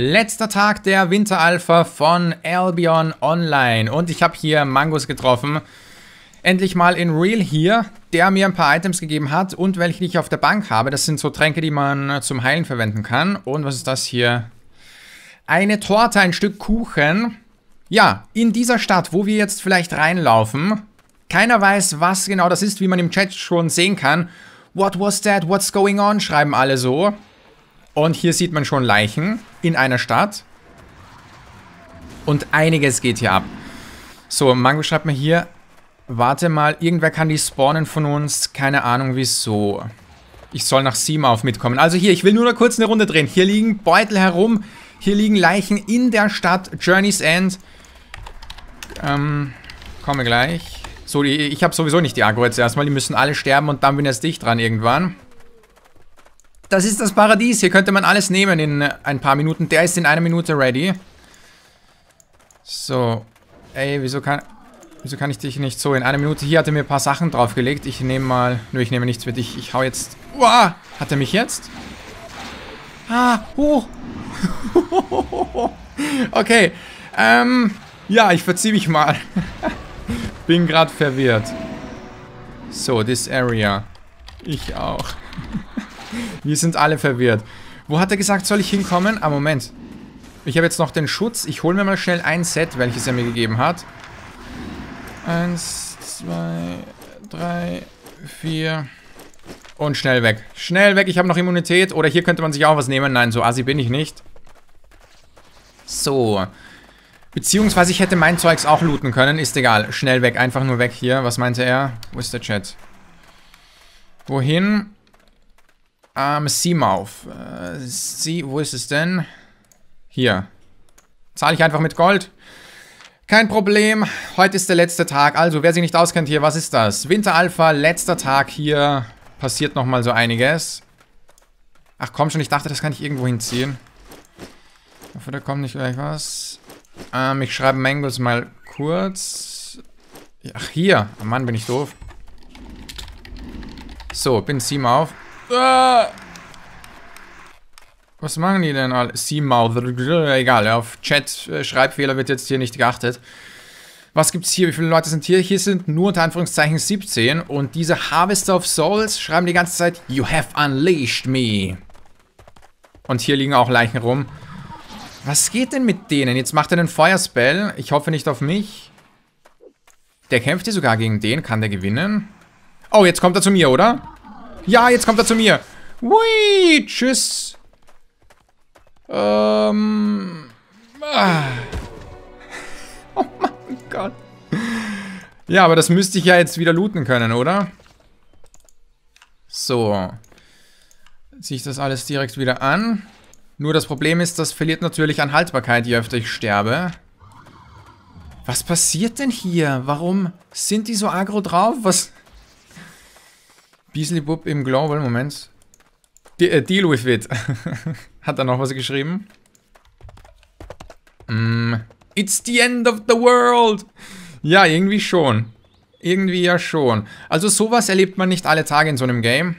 Letzter Tag der Winteralpha von Albion Online und ich habe hier Mangus getroffen. Endlich mal in Real hier, der mir ein paar Items gegeben hat und welche ich auf der Bank habe. Das sind so Tränke, die man zum Heilen verwenden kann. Und was ist das hier? Eine Torte, ein Stück Kuchen. Ja, in dieser Stadt, wo wir jetzt vielleicht reinlaufen, keiner weiß, was genau das ist, wie man im Chat schon sehen kann. What was that? What's going on? schreiben alle so. Und hier sieht man schon Leichen in einer Stadt. Und einiges geht hier ab. So, Mango schreibt mir hier, warte mal, irgendwer kann die spawnen von uns. Keine Ahnung wieso. Ich soll nach Seamauf mitkommen. Also hier, ich will nur noch kurz eine Runde drehen. Hier liegen Beutel herum. Hier liegen Leichen in der Stadt. Journey's End. Ähm, komme gleich. So, die, ich habe sowieso nicht die Agro jetzt erstmal. Die müssen alle sterben und dann bin erst ich dran irgendwann. Das ist das Paradies. Hier könnte man alles nehmen in äh, ein paar Minuten. Der ist in einer Minute ready. So. Ey, wieso kann... Wieso kann ich dich nicht so in einer Minute... Hier hat er mir ein paar Sachen draufgelegt. Ich nehme mal... Nö, ich nehme nichts für dich. Ich hau jetzt... Uah! Hat er mich jetzt? Ah! Hoch! okay. Ähm... Ja, ich verzieh mich mal. Bin gerade verwirrt. So, this area. Ich auch. Wir sind alle verwirrt. Wo hat er gesagt, soll ich hinkommen? Ah, Moment. Ich habe jetzt noch den Schutz. Ich hole mir mal schnell ein Set, welches er mir gegeben hat. Eins, zwei, drei, vier. Und schnell weg. Schnell weg, ich habe noch Immunität. Oder hier könnte man sich auch was nehmen. Nein, so assi bin ich nicht. So. Beziehungsweise ich hätte mein Zeugs auch looten können. Ist egal. Schnell weg. Einfach nur weg hier. Was meinte er? Wo ist der Chat? Wohin? Ähm, Seamouth. Äh, Sie, wo ist es denn? Hier. Zahle ich einfach mit Gold. Kein Problem. Heute ist der letzte Tag. Also, wer sich nicht auskennt hier, was ist das? Winter Alpha, letzter Tag hier. Passiert nochmal so einiges. Ach komm schon, ich dachte, das kann ich irgendwo hinziehen. Ich hoffe, da kommt nicht gleich was. Ähm, ich schreibe Mangos mal kurz. Ach, hier. Oh Mann, bin ich doof. So, bin Seam auf. Ah. Was machen die denn alle? Seamouth. Egal, auf Chat-Schreibfehler äh, wird jetzt hier nicht geachtet. Was gibt's hier? Wie viele Leute sind hier? Hier sind nur unter Anführungszeichen 17. Und diese Harvester of Souls schreiben die ganze Zeit, You have unleashed me. Und hier liegen auch Leichen rum. Was geht denn mit denen? Jetzt macht er einen Feuerspell. Ich hoffe nicht auf mich. Der kämpft hier sogar gegen den. Kann der gewinnen? Oh, jetzt kommt er zu mir, oder? Ja, jetzt kommt er zu mir. Hui, tschüss. Ähm. Ah. Oh mein Gott. Ja, aber das müsste ich ja jetzt wieder looten können, oder? So. Ziehe ich das alles direkt wieder an. Nur das Problem ist, das verliert natürlich an Haltbarkeit, je öfter ich sterbe. Was passiert denn hier? Warum sind die so aggro drauf? Was, Beasley-Bub im Global, Moment. De äh, deal with it. Hat er noch was geschrieben? Mm. It's the end of the world. Ja, irgendwie schon. Irgendwie ja schon. Also sowas erlebt man nicht alle Tage in so einem Game.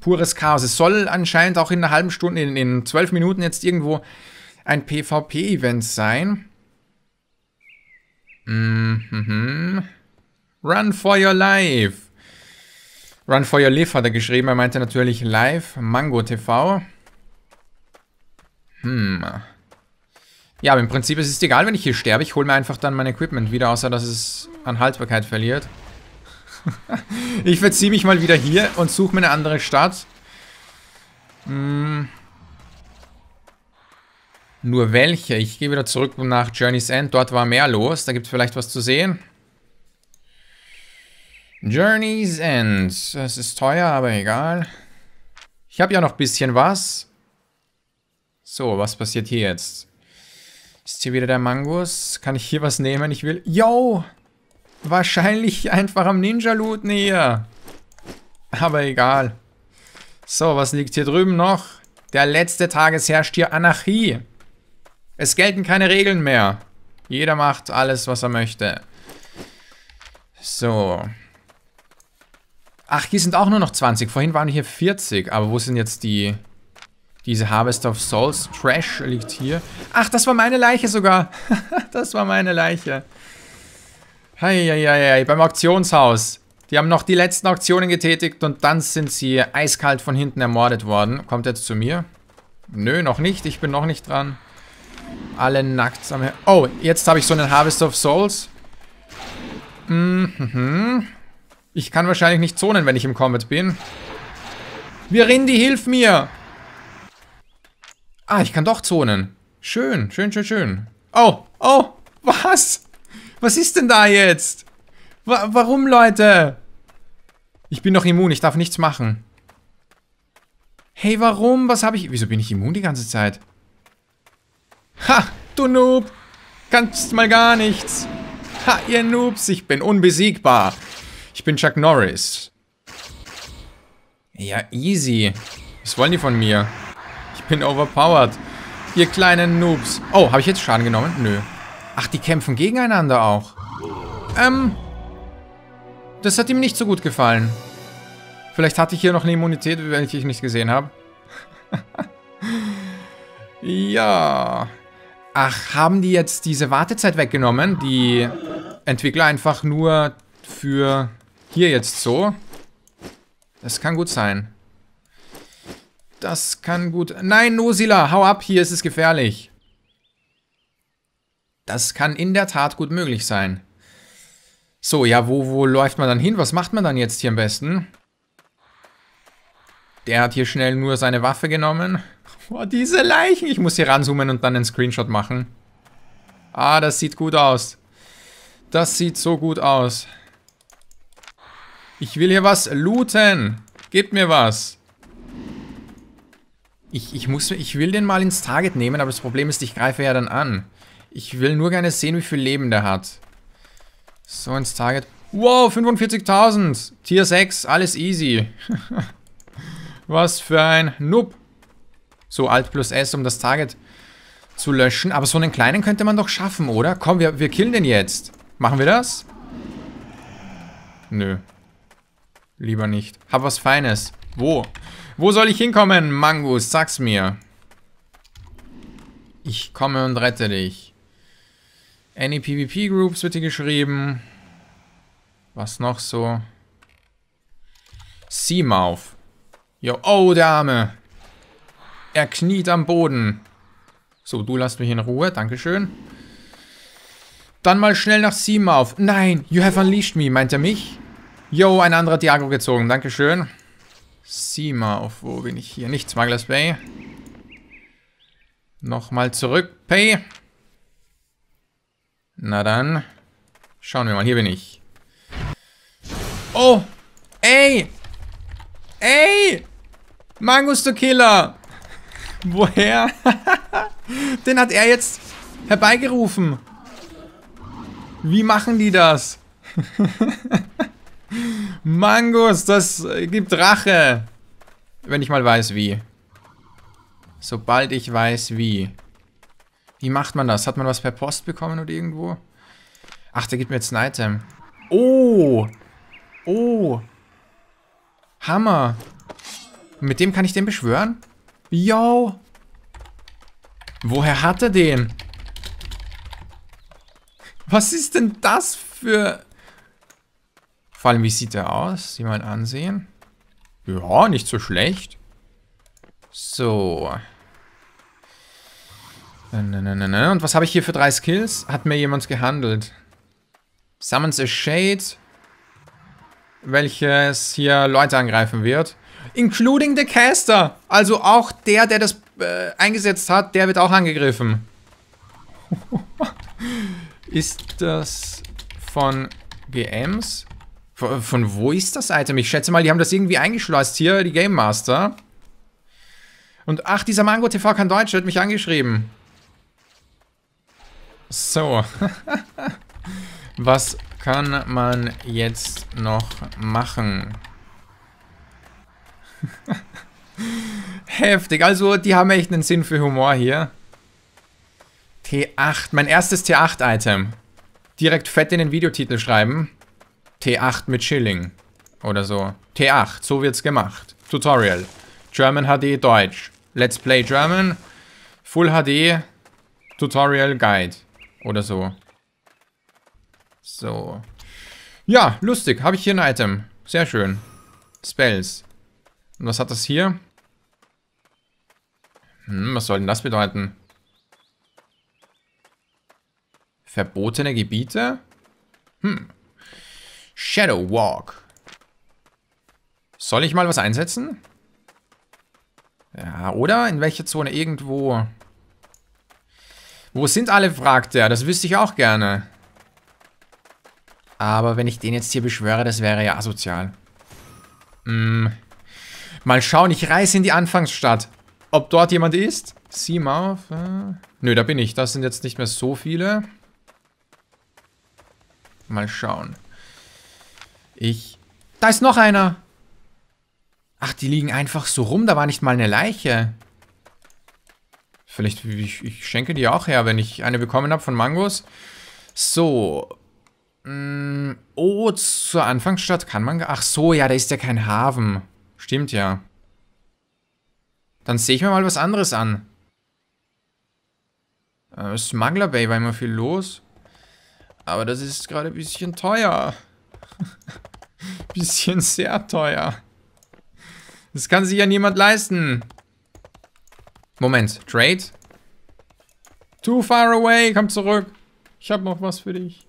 Pures Chaos. Es soll anscheinend auch in einer halben Stunde, in, in zwölf Minuten jetzt irgendwo ein PvP-Event sein. Mhm. Mm Run for your life. Run for your life hat er geschrieben. Er meinte natürlich live Mango TV. Hm. Ja, aber im Prinzip ist es egal, wenn ich hier sterbe. Ich hole mir einfach dann mein Equipment wieder, außer dass es an Haltbarkeit verliert. ich verziehe mich mal wieder hier und suche mir eine andere Stadt. Hm. Nur welche? Ich gehe wieder zurück nach Journey's End. Dort war mehr los. Da gibt es vielleicht was zu sehen. Journey's End. Es ist teuer, aber egal. Ich habe ja noch ein bisschen was. So, was passiert hier jetzt? Ist hier wieder der Mangus? Kann ich hier was nehmen? Ich will... Yo! Wahrscheinlich einfach am Ninja-Looten hier. Aber egal. So, was liegt hier drüben noch? Der letzte Tages herrscht hier Anarchie. Es gelten keine Regeln mehr. Jeder macht alles, was er möchte. So. Ach, hier sind auch nur noch 20. Vorhin waren hier 40. Aber wo sind jetzt die... Diese Harvest of Souls Trash liegt hier. Ach, das war meine Leiche sogar. das war meine Leiche. Heieiei, beim Auktionshaus. Die haben noch die letzten Auktionen getätigt und dann sind sie eiskalt von hinten ermordet worden. Kommt jetzt zu mir? Nö, noch nicht. Ich bin noch nicht dran. Alle nackt am... Her oh, jetzt habe ich so einen Harvest of Souls. Mhm. Mm ich kann wahrscheinlich nicht zonen, wenn ich im Combat bin. Virindi, hilf mir! Ah, ich kann doch zonen. Schön, schön, schön, schön. Oh, oh, was? Was ist denn da jetzt? Wa warum, Leute? Ich bin doch immun, ich darf nichts machen. Hey, warum? Was habe ich... Wieso bin ich immun die ganze Zeit? Ha, du Noob! Kannst mal gar nichts. Ha, ihr Noobs, ich bin unbesiegbar. Ich bin Chuck Norris. Ja, easy. Was wollen die von mir? Ich bin overpowered. Ihr kleinen Noobs. Oh, habe ich jetzt Schaden genommen? Nö. Ach, die kämpfen gegeneinander auch. Ähm. Das hat ihm nicht so gut gefallen. Vielleicht hatte ich hier noch eine Immunität, wenn ich dich nicht gesehen habe. ja. Ach, haben die jetzt diese Wartezeit weggenommen? Die Entwickler einfach nur für hier jetzt so. Das kann gut sein. Das kann gut... Nein, Nosila, hau ab, hier ist es gefährlich. Das kann in der Tat gut möglich sein. So, ja, wo, wo läuft man dann hin? Was macht man dann jetzt hier am besten? Der hat hier schnell nur seine Waffe genommen. Boah, diese Leichen. Ich muss hier ranzoomen und dann einen Screenshot machen. Ah, das sieht gut aus. Das sieht so gut aus. Ich will hier was looten. Gebt mir was. Ich, ich, muss, ich will den mal ins Target nehmen, aber das Problem ist, ich greife ja dann an. Ich will nur gerne sehen, wie viel Leben der hat. So, ins Target. Wow, 45.000. Tier 6, alles easy. was für ein Noob. So, Alt plus S, um das Target zu löschen. Aber so einen kleinen könnte man doch schaffen, oder? Komm, wir, wir killen den jetzt. Machen wir das? Nö. Lieber nicht. Hab was Feines. Wo? Wo soll ich hinkommen, Mangus? Sag's mir. Ich komme und rette dich. Any PvP Groups wird hier geschrieben. Was noch so? Seamouth. Yo, oh, der Arme. Er kniet am Boden. So, du lasst mich in Ruhe. Dankeschön. Dann mal schnell nach Seamouth. Nein, you have unleashed me, meint er mich? Yo, ein anderer Diago gezogen. Dankeschön. Sima, auf wo bin ich hier? Nicht Smugglers Bay. Nochmal zurück. Pay. Na dann. Schauen wir mal. Hier bin ich. Oh. Ey. Ey. Mangus, Mangusto Killer. Woher? Den hat er jetzt herbeigerufen. Wie machen die das? Mangos, das äh, gibt Rache. Wenn ich mal weiß, wie. Sobald ich weiß, wie. Wie macht man das? Hat man was per Post bekommen oder irgendwo? Ach, der gibt mir jetzt ein Item. Oh! Oh! Hammer! Mit dem kann ich den beschwören? Yo! Woher hat er den? Was ist denn das für vor allem, wie sieht der aus? Sie mal ansehen. Ja, nicht so schlecht. So. Und was habe ich hier für drei Skills? Hat mir jemand gehandelt. Summons a Shade, welches hier Leute angreifen wird. Including the Caster. Also auch der, der das äh, eingesetzt hat, der wird auch angegriffen. Ist das von GMs? Von, von wo ist das Item? Ich schätze mal, die haben das irgendwie eingeschleust hier, die Game Master. Und ach, dieser Mango TV kann Deutsch, hat mich angeschrieben. So. Was kann man jetzt noch machen? Heftig. Also, die haben echt einen Sinn für Humor hier. T8. Mein erstes T8-Item. Direkt fett in den Videotitel schreiben. T8 mit Schilling. Oder so. T8, so wird's gemacht. Tutorial. German HD Deutsch. Let's Play German. Full HD Tutorial Guide. Oder so. So. Ja, lustig. Habe ich hier ein Item. Sehr schön. Spells. Und was hat das hier? Hm, was soll denn das bedeuten? Verbotene Gebiete? Hm. Shadow Walk. Soll ich mal was einsetzen? Ja, oder? In welcher Zone? Irgendwo. Wo sind alle, fragt er. Das wüsste ich auch gerne. Aber wenn ich den jetzt hier beschwöre, das wäre ja asozial. Hm. Mal schauen, ich reise in die Anfangsstadt. Ob dort jemand ist? Seamauf. Äh. Nö, da bin ich. Das sind jetzt nicht mehr so viele. Mal schauen. Ich... Da ist noch einer. Ach, die liegen einfach so rum. Da war nicht mal eine Leiche. Vielleicht, ich, ich schenke die auch her, wenn ich eine bekommen habe von Mangos. So. Oh, zur Anfangsstadt kann man... Ach so, ja, da ist ja kein Hafen. Stimmt ja. Dann sehe ich mir mal was anderes an. Äh, Smuggler Bay war immer viel los. Aber das ist gerade ein bisschen teuer. Bisschen sehr teuer. Das kann sich ja niemand leisten. Moment, Trade? Too far away, komm zurück. Ich habe noch was für dich.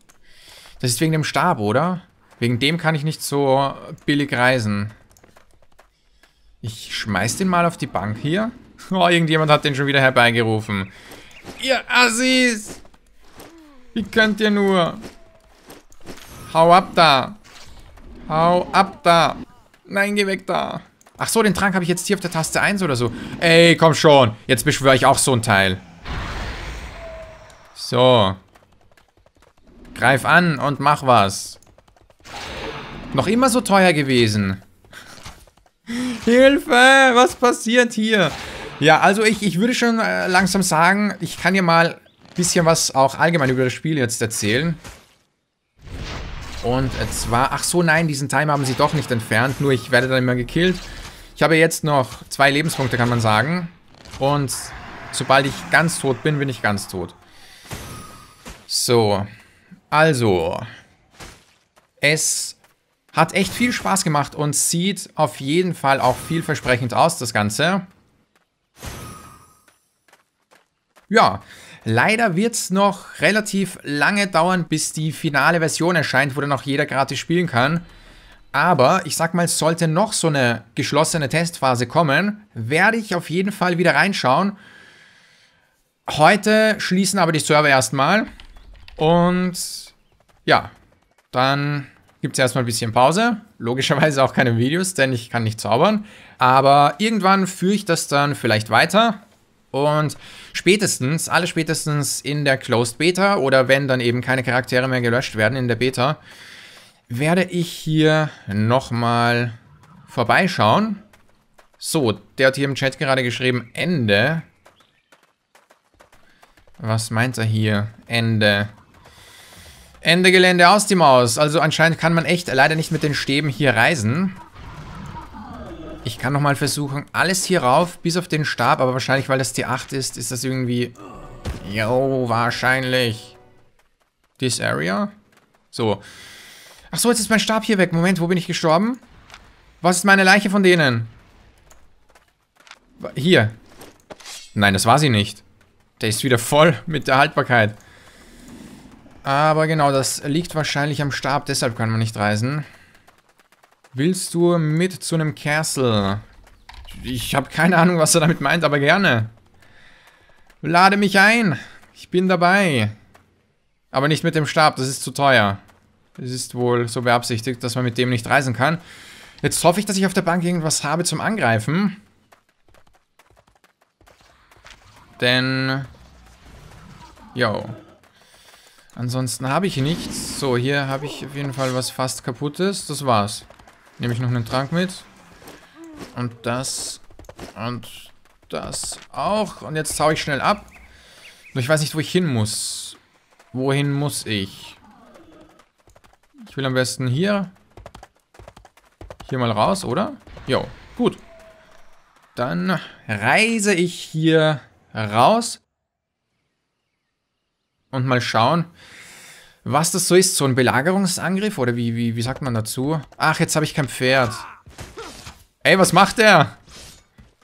Das ist wegen dem Stab, oder? Wegen dem kann ich nicht so billig reisen. Ich schmeiß den mal auf die Bank hier. Oh, irgendjemand hat den schon wieder herbeigerufen. Ihr Assis! Wie könnt ihr nur? Hau ab da! Hau ab da. Nein, geh weg da. Ach so, den Trank habe ich jetzt hier auf der Taste 1 oder so. Ey, komm schon. Jetzt beschwöre ich auch so ein Teil. So. Greif an und mach was. Noch immer so teuer gewesen. Hilfe, was passiert hier? Ja, also ich, ich würde schon äh, langsam sagen, ich kann dir mal ein bisschen was auch allgemein über das Spiel jetzt erzählen. Und äh, zwar, ach so, nein, diesen Timer haben sie doch nicht entfernt, nur ich werde dann immer gekillt. Ich habe jetzt noch zwei Lebenspunkte, kann man sagen. Und sobald ich ganz tot bin, bin ich ganz tot. So, also, es hat echt viel Spaß gemacht und sieht auf jeden Fall auch vielversprechend aus, das Ganze. Ja, Leider wird es noch relativ lange dauern, bis die finale Version erscheint, wo dann auch jeder gratis spielen kann. Aber ich sag mal, sollte noch so eine geschlossene Testphase kommen, werde ich auf jeden Fall wieder reinschauen. Heute schließen aber die Server erstmal. Und ja, dann gibt es erstmal ein bisschen Pause. Logischerweise auch keine Videos, denn ich kann nicht zaubern. Aber irgendwann führe ich das dann vielleicht weiter. Und spätestens, alle spätestens in der Closed Beta oder wenn dann eben keine Charaktere mehr gelöscht werden in der Beta, werde ich hier nochmal vorbeischauen. So, der hat hier im Chat gerade geschrieben, Ende. Was meint er hier? Ende. Ende Gelände aus die Maus. Also anscheinend kann man echt leider nicht mit den Stäben hier reisen. Ich kann nochmal versuchen, alles hier rauf, bis auf den Stab, aber wahrscheinlich, weil das T8 ist, ist das irgendwie... Jo, wahrscheinlich. This area? So. Ach so, jetzt ist mein Stab hier weg. Moment, wo bin ich gestorben? Was ist meine Leiche von denen? Hier. Nein, das war sie nicht. Der ist wieder voll mit der Haltbarkeit. Aber genau, das liegt wahrscheinlich am Stab, deshalb kann man nicht reisen. Willst du mit zu einem Castle? Ich habe keine Ahnung, was er damit meint, aber gerne. Lade mich ein. Ich bin dabei. Aber nicht mit dem Stab, das ist zu teuer. Es ist wohl so beabsichtigt, dass man mit dem nicht reisen kann. Jetzt hoffe ich, dass ich auf der Bank irgendwas habe zum Angreifen. Denn... Jo. Ansonsten habe ich nichts. So, hier habe ich auf jeden Fall was fast kaputtes. Das war's. Nehme ich noch einen Trank mit. Und das. Und das auch. Und jetzt hau ich schnell ab. Nur ich weiß nicht, wo ich hin muss. Wohin muss ich? Ich will am besten hier. Hier mal raus, oder? Jo, gut. Dann reise ich hier raus. Und mal schauen was das so ist. So ein Belagerungsangriff? Oder wie, wie, wie sagt man dazu? Ach, jetzt habe ich kein Pferd. Ey, was macht der?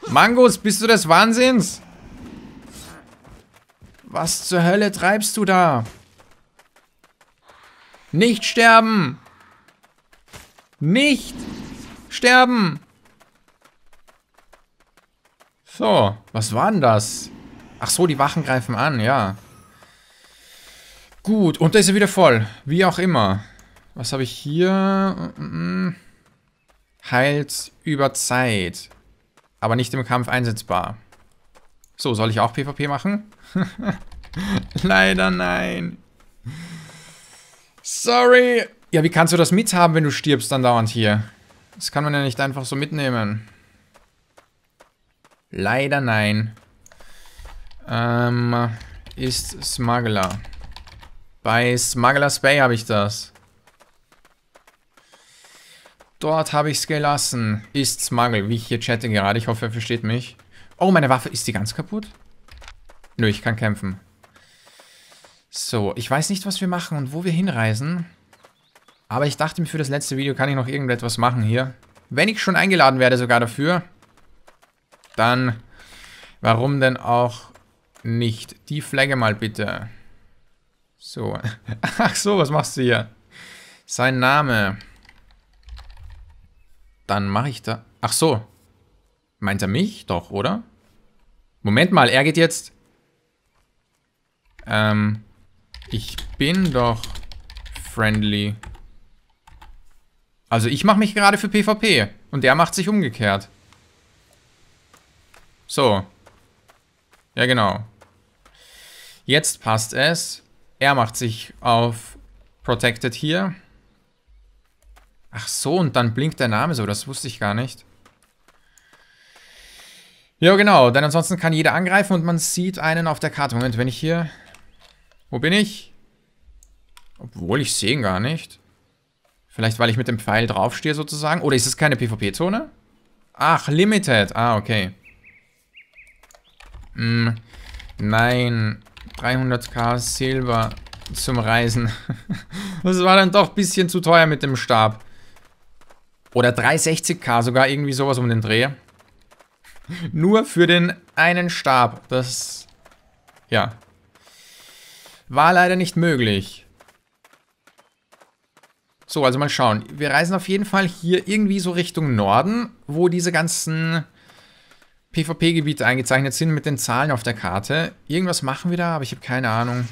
Mangos, bist du des Wahnsinns? Was zur Hölle treibst du da? Nicht sterben! Nicht sterben! So, was war denn das? Ach so, die Wachen greifen an, ja. Gut, und da ist er wieder voll. Wie auch immer. Was habe ich hier? Heilt über Zeit. Aber nicht im Kampf einsetzbar. So, soll ich auch PvP machen? Leider nein. Sorry. Ja, wie kannst du das mithaben, wenn du stirbst dann dauernd hier? Das kann man ja nicht einfach so mitnehmen. Leider nein. Ähm, ist Smuggler. Bei Smugglers Bay habe ich das. Dort habe ich es gelassen. Ist Smuggle, wie ich hier chatte gerade. Ich hoffe, er versteht mich. Oh, meine Waffe, ist die ganz kaputt? Nö, ich kann kämpfen. So, ich weiß nicht, was wir machen und wo wir hinreisen. Aber ich dachte mir, für das letzte Video kann ich noch irgendetwas machen hier. Wenn ich schon eingeladen werde sogar dafür, dann warum denn auch nicht? Die Flagge mal bitte. So. Ach so, was machst du hier? Sein Name. Dann mache ich da... Ach so. Meint er mich? Doch, oder? Moment mal, er geht jetzt... Ähm, ich bin doch friendly. Also ich mache mich gerade für PvP. Und der macht sich umgekehrt. So. Ja, genau. Jetzt passt es. Er macht sich auf Protected hier. Ach so, und dann blinkt der Name so. Das wusste ich gar nicht. Ja, genau. Denn ansonsten kann jeder angreifen und man sieht einen auf der Karte. Moment, wenn ich hier... Wo bin ich? Obwohl, ich sehe ihn gar nicht. Vielleicht, weil ich mit dem Pfeil draufstehe sozusagen. Oder ist es keine PvP-Zone? Ach, Limited. Ah, okay. Hm, nein. 300k Silber zum Reisen. das war dann doch ein bisschen zu teuer mit dem Stab. Oder 360k, sogar irgendwie sowas um den Dreh. Nur für den einen Stab. Das, ja. War leider nicht möglich. So, also mal schauen. Wir reisen auf jeden Fall hier irgendwie so Richtung Norden, wo diese ganzen PvP-Gebiete eingezeichnet sind mit den Zahlen auf der Karte. Irgendwas machen wir da, aber ich habe keine Ahnung,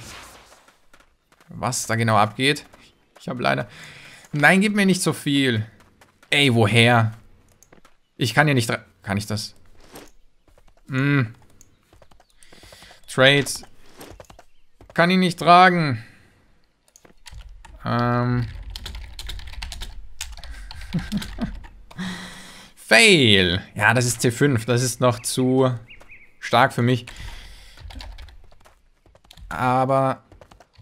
was da genau abgeht. Ich habe leider... Nein, gib mir nicht so viel. Ey, woher? Ich kann hier nicht... Kann ich das? Hm. Trades. Kann ich nicht tragen. Ähm... Fail. Ja, das ist C5. Das ist noch zu stark für mich. Aber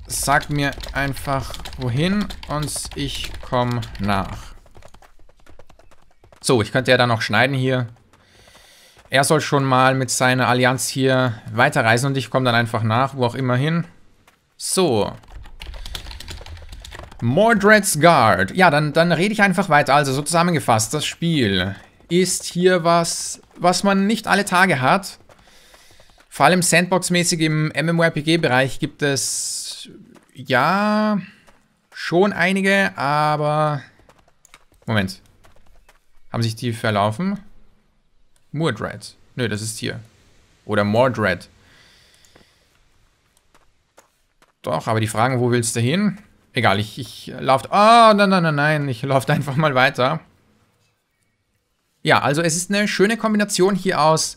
sag mir einfach wohin und ich komme nach. So, ich könnte ja dann noch schneiden hier. Er soll schon mal mit seiner Allianz hier weiterreisen und ich komme dann einfach nach, wo auch immer hin. So. Mordred's Guard. Ja, dann, dann rede ich einfach weiter. Also so zusammengefasst, das Spiel ist hier was, was man nicht alle Tage hat. Vor allem Sandbox-mäßig im MMORPG-Bereich gibt es, ja, schon einige, aber... Moment. Haben sich die verlaufen? Mordred. Nö, das ist hier. Oder Mordred. Doch, aber die fragen, wo willst du hin? Egal, ich, ich äh, laufe... Oh, ah, nein, nein, nein, nein. Ich laufe einfach mal weiter. Ja, also es ist eine schöne Kombination hier aus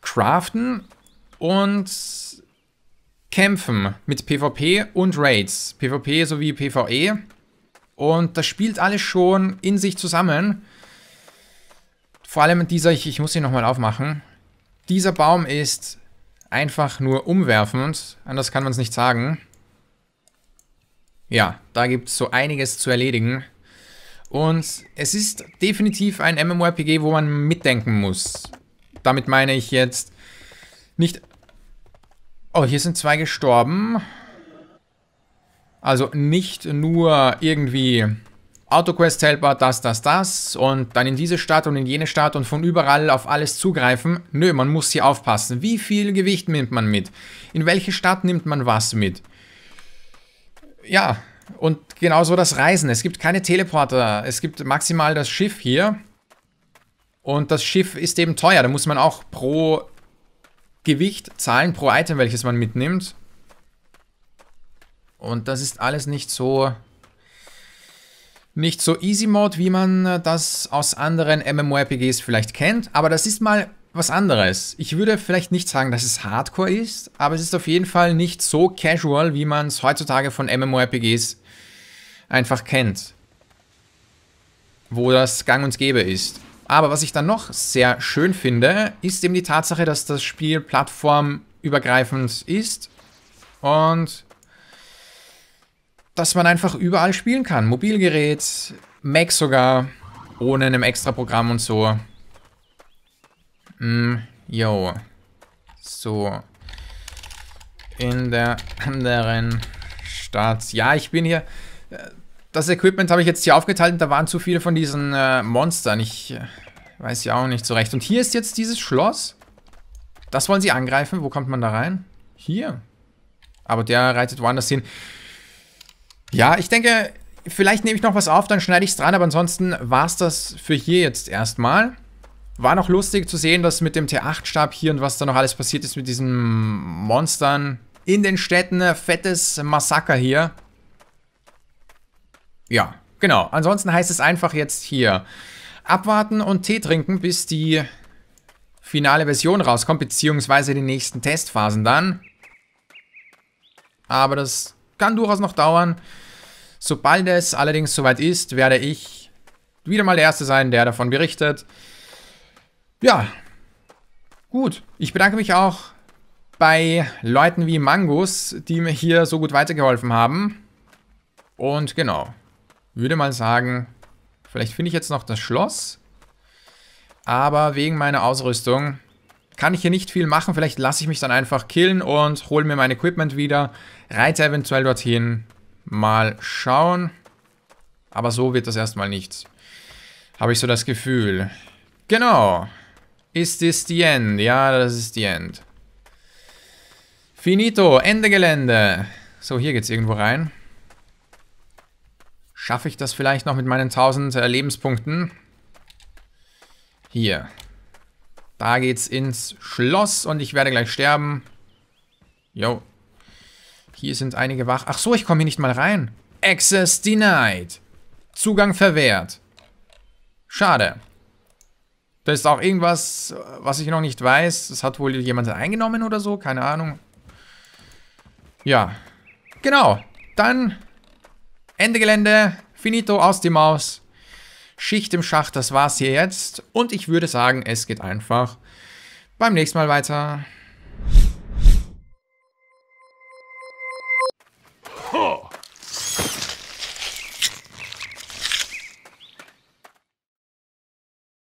Craften und Kämpfen mit PvP und Raids. PvP sowie PvE. Und das spielt alles schon in sich zusammen. Vor allem dieser, ich, ich muss ihn nochmal aufmachen. Dieser Baum ist einfach nur umwerfend. Anders kann man es nicht sagen. Ja, da gibt es so einiges zu erledigen. Und es ist definitiv ein MMORPG, wo man mitdenken muss. Damit meine ich jetzt nicht... Oh, hier sind zwei gestorben. Also nicht nur irgendwie AutoQuest helper das, das, das und dann in diese Stadt und in jene Stadt und von überall auf alles zugreifen. Nö, man muss hier aufpassen. Wie viel Gewicht nimmt man mit? In welche Stadt nimmt man was mit? Ja, und genauso das Reisen. Es gibt keine Teleporter. Es gibt maximal das Schiff hier. Und das Schiff ist eben teuer. Da muss man auch pro Gewicht zahlen, pro Item, welches man mitnimmt. Und das ist alles nicht so nicht so easy Mode, wie man das aus anderen MMORPGs vielleicht kennt, aber das ist mal was anderes. Ich würde vielleicht nicht sagen, dass es Hardcore ist, aber es ist auf jeden Fall nicht so casual, wie man es heutzutage von MMORPGs einfach kennt. Wo das gang und gäbe ist. Aber was ich dann noch sehr schön finde, ist eben die Tatsache, dass das Spiel plattformübergreifend ist und dass man einfach überall spielen kann. Mobilgerät, Mac sogar, ohne einem extra Programm und so. Mm, yo. So. In der anderen Stadt. Ja, ich bin hier... Äh, das Equipment habe ich jetzt hier aufgeteilt und da waren zu viele von diesen äh, Monstern. Ich äh, weiß ja auch nicht so recht. Und hier ist jetzt dieses Schloss. Das wollen sie angreifen. Wo kommt man da rein? Hier. Aber der reitet woanders hin. Ja, ich denke, vielleicht nehme ich noch was auf, dann schneide ich es dran. Aber ansonsten war es das für hier jetzt erstmal. War noch lustig zu sehen, dass mit dem T8-Stab hier und was da noch alles passiert ist mit diesen Monstern in den Städten. Fettes Massaker hier. Ja, genau. Ansonsten heißt es einfach jetzt hier abwarten und Tee trinken, bis die finale Version rauskommt, beziehungsweise die nächsten Testphasen dann. Aber das kann durchaus noch dauern. Sobald es allerdings soweit ist, werde ich wieder mal der Erste sein, der davon berichtet. Ja, gut. Ich bedanke mich auch bei Leuten wie Mangus, die mir hier so gut weitergeholfen haben. Und genau, würde mal sagen, vielleicht finde ich jetzt noch das Schloss. Aber wegen meiner Ausrüstung kann ich hier nicht viel machen. Vielleicht lasse ich mich dann einfach killen und hole mir mein Equipment wieder. Reite eventuell dorthin. Mal schauen. Aber so wird das erstmal nichts. Habe ich so das Gefühl. Genau. Ist this the end? Ja, das ist die End. Finito, Ende Gelände. So, hier geht's irgendwo rein. Schaffe ich das vielleicht noch mit meinen 1000 äh, Lebenspunkten? Hier. Da geht's ins Schloss und ich werde gleich sterben. Jo. Hier sind einige wach. Ach so, ich komme hier nicht mal rein. Access denied. Zugang verwehrt. Schade. Da ist auch irgendwas, was ich noch nicht weiß. Das hat wohl jemand eingenommen oder so. Keine Ahnung. Ja. Genau. Dann Ende Gelände. Finito aus die Maus. Schicht im Schacht, das war's hier jetzt. Und ich würde sagen, es geht einfach beim nächsten Mal weiter. Huh.